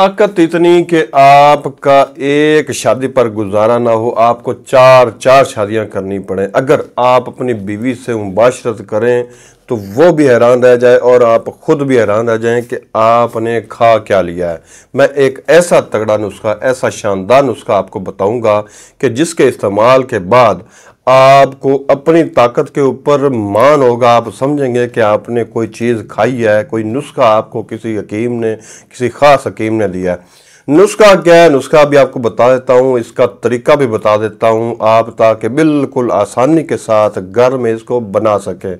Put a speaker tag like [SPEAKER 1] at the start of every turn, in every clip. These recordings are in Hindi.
[SPEAKER 1] ताकत इतनी कि आपका एक शादी पर गुजारा ना हो आपको चार चार शादियां करनी पड़े अगर आप अपनी बीवी से मुबाशरत करें तो वो भी हैरान रह जाए और आप ख़ुद भी हैरान रह जाएं कि आपने खा क्या लिया है मैं एक ऐसा तगड़ा नुस्खा ऐसा शानदार नुस्खा आपको बताऊंगा कि जिसके इस्तेमाल के बाद आपको अपनी ताकत के ऊपर मान होगा आप समझेंगे कि आपने कोई चीज़ खाई है कोई नुस्खा आपको किसी हकीम ने किसी ख़ास हकीम ने दिया है नुस्खा क्या है नुस्खा भी आपको बता देता हूँ इसका तरीका भी बता देता हूँ आप ताकि बिल्कुल आसानी के साथ घर में इसको बना सकें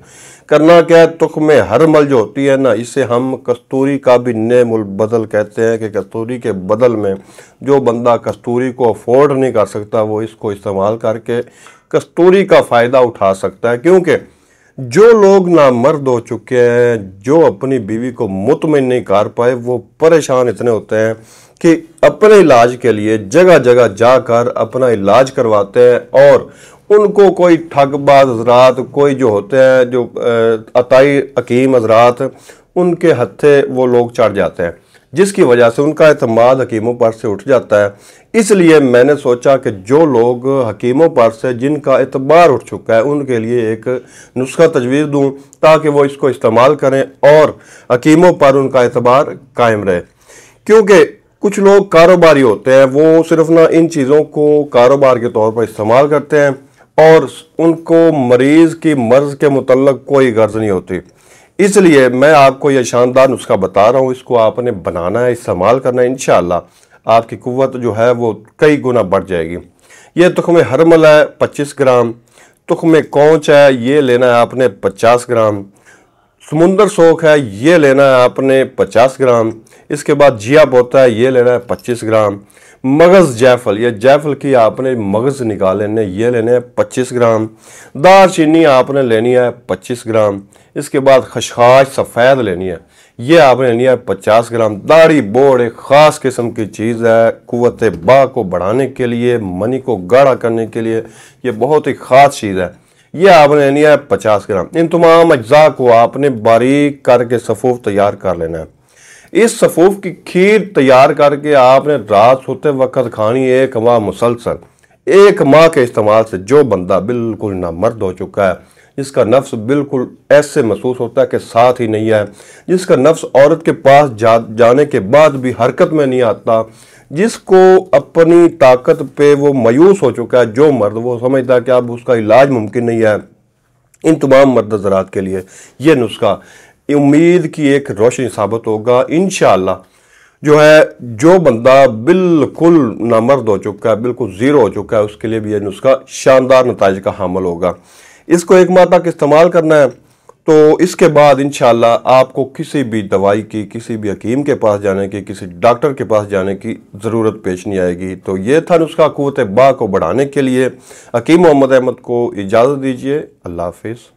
[SPEAKER 1] करना क्या है तुख में हर मल जो होती है ना इसे हम कस्तूरी का भी नेमुल बदल कहते हैं कि कस्तूरी के बदल में जो बंदा कस्तूरी को अफोर्ड नहीं कर सकता वो इसको इस्तेमाल करके कस्तूरी का फ़ायदा उठा सकता है क्योंकि जो लोग ना मर्द हो चुके हैं जो अपनी बीवी को मुतमिन नहीं कर पाए वो परेशान इतने होते हैं कि अपने इलाज के लिए जगह जगह जाकर अपना इलाज करवाते हैं और उनको कोई ठगबाज हजरात कोई जो होते हैं जो अताई अकीम हजरात उनके हत्थे वो लोग चढ़ जाते हैं जिसकी वजह से उनका अतमाद हकीमों पर से उठ जाता है इसलिए मैंने सोचा कि जो लोग हकीमों पर से जिनका अतबार उठ चुका है उनके लिए एक नुस्खा तजवीज़ दूँ ताकि वो इसको इस्तेमाल करें और हकीमों पर उनका अतबार कायम रहे क्योंकि कुछ लोग कारोबारी होते हैं वो सिर्फ ना इन चीज़ों को कारोबार के तौर पर इस्तेमाल करते हैं और उनको मरीज़ की मर्ज़ के मतलब कोई गर्ज नहीं होती इसलिए मैं आपको यह शानदार नुस्खा बता रहा हूँ इसको आपने बनाना है इस्तेमाल करना है इनशाला आपकी कुत जो है वो कई गुना बढ़ जाएगी ये में हरमल है पच्चीस ग्राम में कौच है ये लेना है आपने पचास ग्राम समुंदर सोख है ये लेना है आपने पचास ग्राम इसके बाद जिया पोता है ये लेना है पच्चीस ग्राम मगज़ जैफल ये जैफल की आपने मगज़ निकाल लेने ये लेने हैं पच्चीस ग्राम दार चीनी आपने लेनी है पच्चीस ग्राम इसके बाद खशखाश सफ़ेद लेनी है ये आपने लेनी है पचास ग्राम दाढ़ी बोर्ड एक ख़ास किस्म की चीज़ है कुत बा को बढ़ाने के लिए मनी को गाढ़ा करने के लिए ये बहुत ही ख़ास चीज़ है ये आपने लेनी है पचास ग्राम इन तमाम अज्जा को आपने बारीक करके सफ़ूफ तैयार कर लेना है इस सफ़ूफ की खीर तैयार करके आपने रात सोते वक्त खानी एक माह मुसलसल एक माह के इस्तेमाल से जो बंदा बिल्कुल ना मर्द हो चुका है जिसका नफ्स बिल्कुल ऐसे महसूस होता है कि साथ ही नहीं है जिसका नफ्स औरत के पास जा जाने के बाद भी हरकत में नहीं आता जिसको अपनी ताकत पे वो मायूस हो चुका है जो मर्द वो समझता है कि अब उसका इलाज मुमकिन नहीं है इन तमाम मर्द हजरात के लिए ये नुस्खा उम्मीद की एक रोशनी साबित होगा इन जो है जो बंदा बिल्कुल नामर्द हो चुका है बिल्कुल ज़ीरो हो चुका है उसके लिए भी यह नुस्खा शानदार नतज का हामल होगा इसको एक माह तक इस्तेमाल करना है तो इसके बाद इन आपको किसी भी दवाई की किसी भी हकीम के पास जाने की किसी डॉक्टर के पास जाने की ज़रूरत पेश नहीं आएगी तो ये था नुस्खा क़वत बा को बढ़ाने के लिए हकीम मोहम्मद अहमद को इजाज़त दीजिए अल्लाह हाफिज़